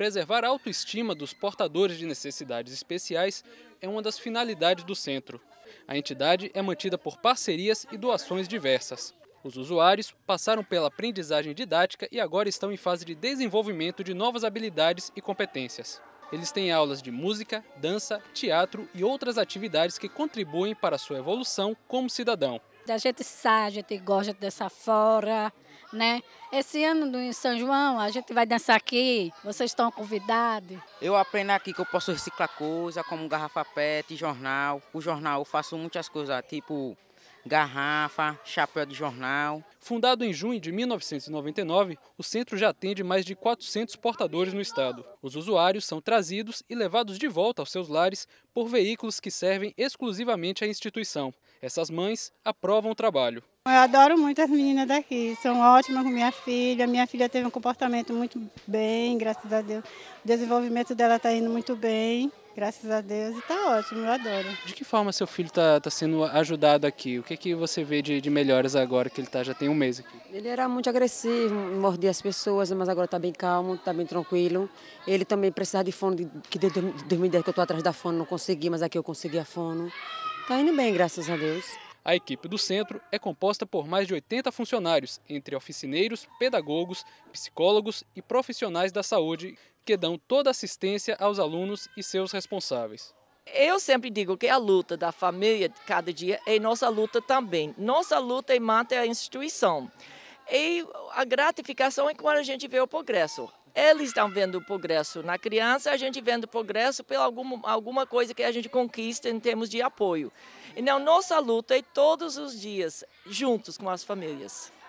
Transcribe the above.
preservar a autoestima dos portadores de necessidades especiais é uma das finalidades do centro. A entidade é mantida por parcerias e doações diversas. Os usuários passaram pela aprendizagem didática e agora estão em fase de desenvolvimento de novas habilidades e competências. Eles têm aulas de música, dança, teatro e outras atividades que contribuem para a sua evolução como cidadão. A gente sai, a gente gosta dessa fora, né? Esse ano do São João a gente vai dançar aqui, vocês estão convidados. Eu aprendo aqui que eu posso reciclar coisa, como garrafa PET, jornal. O jornal eu faço muitas coisas, tipo garrafa, chapéu de jornal. Fundado em junho de 1999, o centro já atende mais de 400 portadores no estado. Os usuários são trazidos e levados de volta aos seus lares por veículos que servem exclusivamente à instituição. Essas mães aprovam o trabalho. Eu adoro muito as meninas daqui, são ótimas com minha filha. Minha filha teve um comportamento muito bem, graças a Deus. O desenvolvimento dela está indo muito bem, graças a Deus, e está ótimo, eu adoro. De que forma seu filho está tá sendo ajudado aqui? O que, que você vê de, de melhoras agora que ele tá, já tem um mês aqui? Ele era muito agressivo, mordia as pessoas, mas agora está bem calmo, está bem tranquilo. Ele também precisava de fone, que desde 2010 que eu estou atrás da fone, não consigo consegui, mas aqui eu consegui a fono. Tá indo bem, graças a Deus. A equipe do centro é composta por mais de 80 funcionários, entre oficineiros, pedagogos, psicólogos e profissionais da saúde, que dão toda assistência aos alunos e seus responsáveis. Eu sempre digo que a luta da família de cada dia é nossa luta também. Nossa luta é manter a instituição. E a gratificação é quando a gente vê o progresso. Eles estão vendo o progresso na criança, a gente vendo o progresso por alguma, alguma coisa que a gente conquista em termos de apoio. Então, nossa luta é todos os dias, juntos com as famílias.